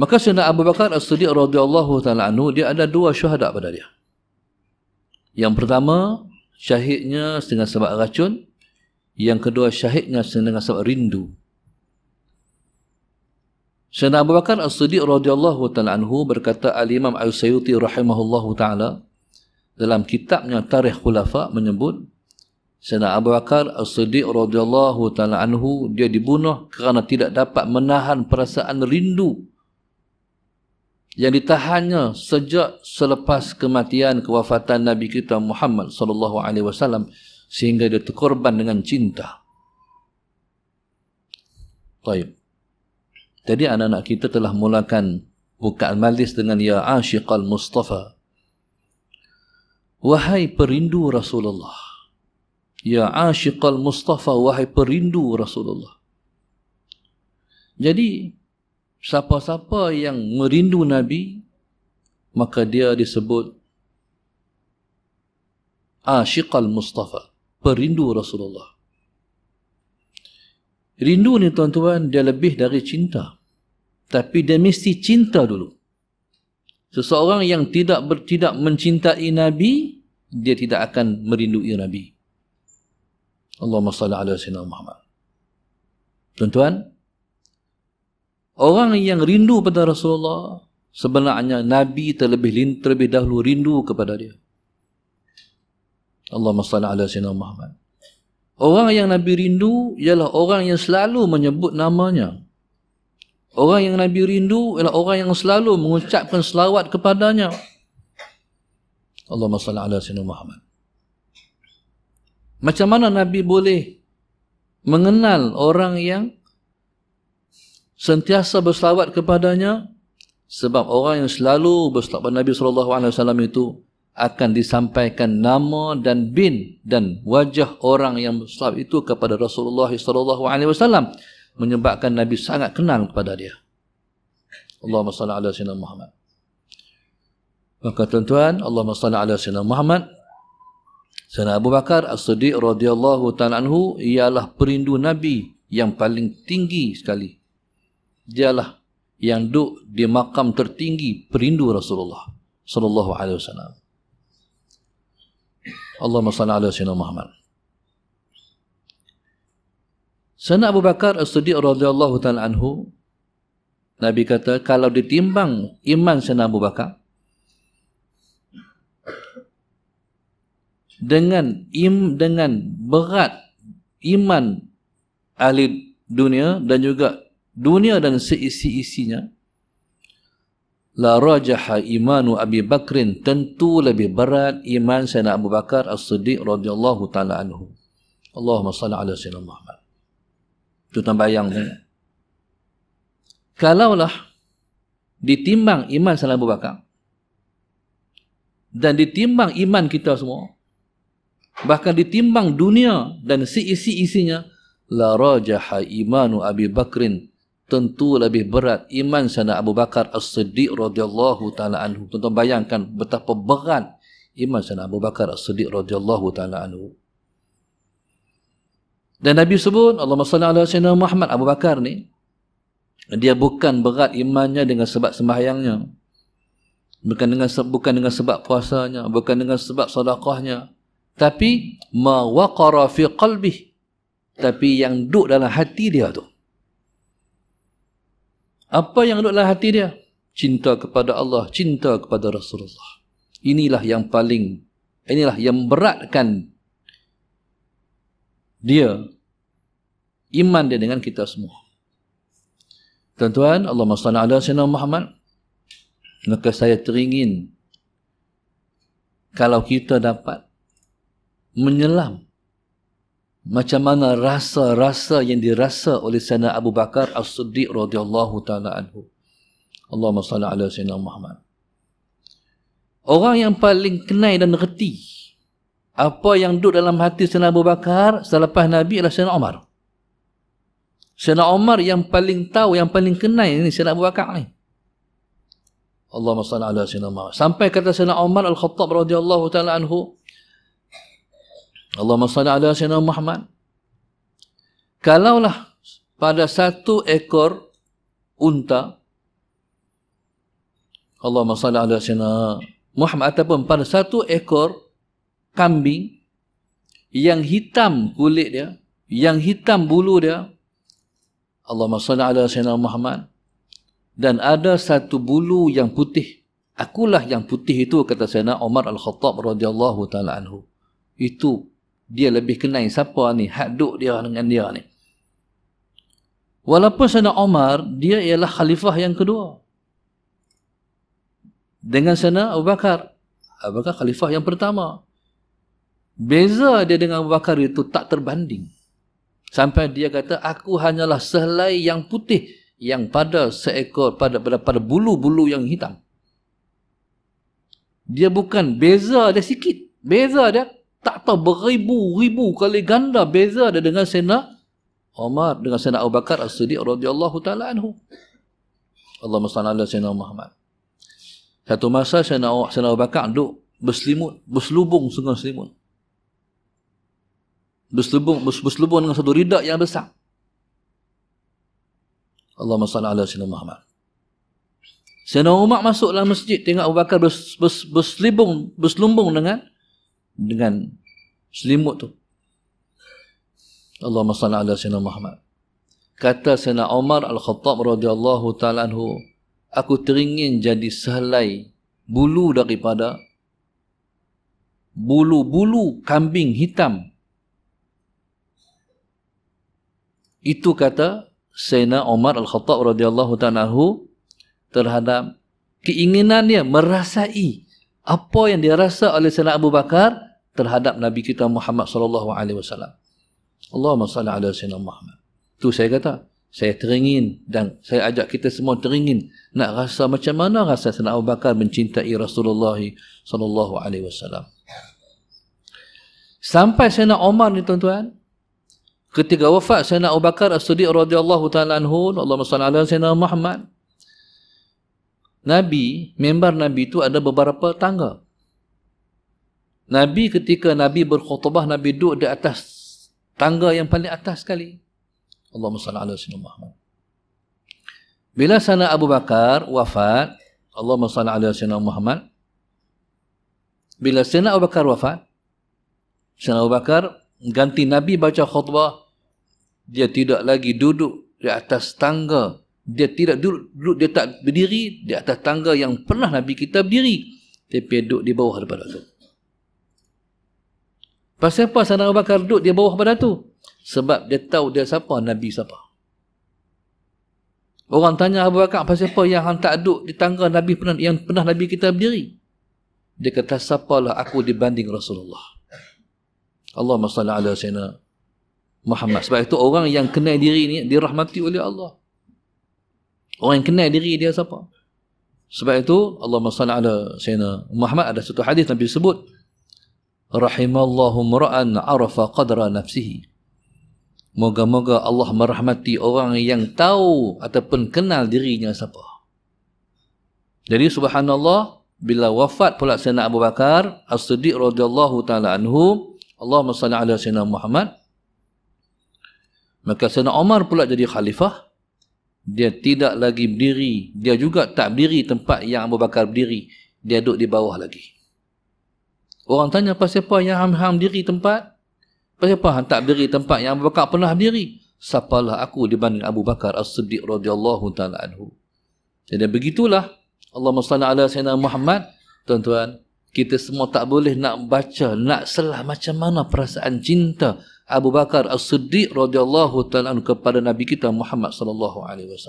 Maka Sayyidina Abu Bakar As-Siddiq radhiyallahu taala anhu dia ada dua syuhada pada dia. Yang pertama syahidnya dengan sebab racun, yang kedua syahidnya dengan sebab rindu. Sayyidina Abu Bakar As-Siddiq radhiyallahu taala anhu berkata Al-Imam Al-Sayuti rahimahullahu taala dalam kitabnya Tarikh Khulafa menyebut Sayyidina Abu Bakar As-Siddiq radhiyallahu taala anhu dia dibunuh kerana tidak dapat menahan perasaan rindu yang ditahannya sejak selepas kematian kewafatan Nabi kita Muhammad sallallahu alaihi wasallam sehingga dia terkorban dengan cinta. Baik. Jadi anak-anak kita telah mulakan bukaan majlis dengan ya asyiqal mustafa. Wahai perindu Rasulullah. Ya asyiqal mustafa wahai perindu Rasulullah. Jadi siapa-siapa yang merindu Nabi, maka dia disebut Ashiqal Mustafa, perindu Rasulullah. Rindu ni tuan-tuan, dia lebih dari cinta. Tapi dia mesti cinta dulu. Seseorang yang tidak bertidak mencintai Nabi, dia tidak akan merindui Nabi. Allahumma salli ala sayyidina Muhammad. Tuan-tuan, Orang yang rindu pada Rasulullah Sebenarnya Nabi terlebih terlebih dahulu rindu kepada dia Allahumma salli ala sayyidina Muhammad Orang yang Nabi rindu ialah orang yang selalu menyebut namanya Orang yang Nabi rindu ialah orang yang selalu mengucapkan selawat kepadanya Allahumma salli ala sayyidina Muhammad Macam mana Nabi boleh mengenal orang yang sentiasa berselawat kepadanya sebab orang yang selalu berselawat kepada Nabi sallallahu alaihi wasallam itu akan disampaikan nama dan bin dan wajah orang yang berselawat itu kepada Rasulullah sallallahu alaihi wasallam menyebabkan Nabi sangat kenal kepada dia. Allahumma salli ala sayyidina Muhammad. Maka tuan-tuan, Allahumma salli ala sayyidina Muhammad. Sayyidina Abu Bakar As-Siddiq radhiyallahu ta'ala anhu ialah perindu Nabi yang paling tinggi sekali dialah yang duduk di makam tertinggi perindu Rasulullah sallallahu alaihi wasallam. Allahumma salli ala sayyidina Muhammad. Sana Abu Bakar As-Siddiq radhiyallahu taala anhu Nabi kata kalau ditimbang iman Sana Abu Bakar dengan im dengan berat iman ahli dunia dan juga dunia dan seisi-isinya la rajaha imanu Abi Bakrin tentu lebih berat iman Sayyidina Abu Bakar As-Siddiq radhiyallahu taala anhu Allahumma salli ala sayyidina Muhammad tu tambah yang ni kalaulah ditimbang iman Sayyidina Abu Bakar dan ditimbang iman kita semua bahkan ditimbang dunia dan seisi-isinya la rajaha imanu Abi Bakrin tentu lebih berat iman sana Abu Bakar As-Siddiq radhiyallahu taala anhu. Tonton bayangkan betapa berat iman sana Abu Bakar As-Siddiq radhiyallahu taala anhu. Dan Nabi sebut Allahumma salli ala sayyidina Muhammad Abu Bakar ni dia bukan berat imannya dengan sebab sembahyangnya. Bukan dengan bukan dengan sebab puasanya, bukan dengan sebab sedekahnya, tapi ma waqara fi qalbih. Tapi yang duduk dalam hati dia tu. Apa yang ada hati dia? Cinta kepada Allah, cinta kepada Rasulullah. Inilah yang paling, inilah yang beratkan dia, iman dia dengan kita semua. Tuan-tuan, Allah SWT, ala Sina Muhammad, maka saya teringin kalau kita dapat menyelam macam mana rasa-rasa yang dirasa oleh Sayyidina Abu Bakar As-Siddiq radhiyallahu taala anhu. Allahumma salli ala Sayyidina Muhammad. Orang yang paling kenai dan reti apa yang duduk dalam hati Sayyidina Abu Bakar selepas Nabi adalah Sayyidina Umar. Sayyidina Umar yang paling tahu, yang paling kenai ini Sayyidina Abu Bakar ni. Allahumma salli ala Sayyidina Muhammad. Sampai kata Sayyidina Umar Al-Khattab radhiyallahu taala anhu, Allahumma salli ala sayyidina Muhammad. Kalaulah pada satu ekor unta Allahumma salli ala sayyidina Muhammad ataupun pada satu ekor kambing yang hitam kulit dia, yang hitam bulu dia. Allahumma salli ala sayyidina Muhammad dan ada satu bulu yang putih. Akulah yang putih itu kata Sayyidina Omar Al-Khattab radhiyallahu taala anhu. Itu dia lebih kenal siapa ni haduk dia dengan dia ni walaupun sana Omar, dia ialah khalifah yang kedua dengan sana Abu Bakar Abu Bakar khalifah yang pertama beza dia dengan Abu Bakar itu tak terbanding sampai dia kata aku hanyalah sehelai yang putih yang pada seekor pada pada, pada bulu-bulu yang hitam dia bukan beza dia sikit beza dia tak tahu beribu-ribu kali ganda beza dia dengan Sena Omar dengan Sena Abu Bakar As-Siddiq radhiyallahu taala anhu. Allahumma salli ala sena Muhammad. Satu masa sena Abu, Bakar duduk berselimut, berselubung dengan selimut. Berselubung, berselubung dengan satu ridak yang besar. Allah salli ala Sayyidina Muhammad. Sayyidina Umar masuk dalam masjid tengok Abu Bakar berselubung, berselubung dengan dengan selimut tu. Allahumma salli ala sayyidina Muhammad. Kata Sayyidina Umar Al-Khattab radhiyallahu taala anhu, aku teringin jadi sehelai bulu daripada bulu-bulu kambing hitam. Itu kata Sayyidina Umar Al-Khattab radhiyallahu taala anhu terhadap keinginannya merasai apa yang dia rasa oleh Sayyidina Abu Bakar terhadap Nabi kita Muhammad sallallahu alaihi wasallam. Allahumma salli ala sayyidina Muhammad. Tu saya kata, saya teringin dan saya ajak kita semua teringin nak rasa macam mana rasa Sayyidina Abu Bakar mencintai Rasulullah sallallahu alaihi wasallam. Sampai Sayyidina Umar ni tuan-tuan, ketika wafat Sayyidina Abu Bakar As-Siddiq radhiyallahu taala anhu, Allahumma salli ala sayyidina Muhammad. Nabi, member Nabi itu ada beberapa tangga. Nabi ketika Nabi berkhutbah, Nabi duduk di atas tangga yang paling atas sekali. Allahumma salli ala sayyidina Muhammad. Bila sana Abu Bakar wafat, Allahumma salli ala sayyidina Muhammad. Bila sana Abu Bakar wafat, sana Abu Bakar ganti Nabi baca khutbah, dia tidak lagi duduk di atas tangga. Dia tidak duduk, duduk dia tak berdiri di atas tangga yang pernah Nabi kita berdiri. Tapi duduk di bawah daripada itu. Pasal apa Sana Abu Bakar duduk dia bawah pada tu? Sebab dia tahu dia siapa, Nabi siapa. Orang tanya Abu Bakar pasal apa yang hang tak duduk di tangga Nabi pernah yang pernah Nabi kita berdiri. Dia kata siapalah aku dibanding Rasulullah. Allah salli ala sayyidina Muhammad. Sebab itu orang yang kenal diri ni dirahmati oleh Allah. Orang yang kenal diri dia siapa? Sebab itu Allah salli ala sayyidina Muhammad ada satu hadis Nabi sebut rahimallahu mura'an arafa qadra nafsihi. Moga-moga Allah merahmati orang yang tahu ataupun kenal dirinya siapa. Jadi subhanallah bila wafat pula Sayyidina Abu Bakar As-Siddiq radhiyallahu taala anhu, Allahumma salli ala Sayyidina Muhammad. Maka Sayyidina Umar pula jadi khalifah. Dia tidak lagi berdiri, dia juga tak berdiri tempat yang Abu Bakar berdiri. Dia duduk di bawah lagi. Orang tanya pasal siapa yang ham-ham diri tempat? Pasal siapa yang tak berdiri tempat yang Abu Bakar pernah berdiri? Sapalah aku dibanding Abu Bakar As-Siddiq radhiyallahu taala anhu. Jadi begitulah Allahumma salli ala sayyidina Muhammad. Tuan-tuan, kita semua tak boleh nak baca nak selah macam mana perasaan cinta Abu Bakar As-Siddiq radhiyallahu taala anhu kepada Nabi kita Muhammad sallallahu alaihi wasallam.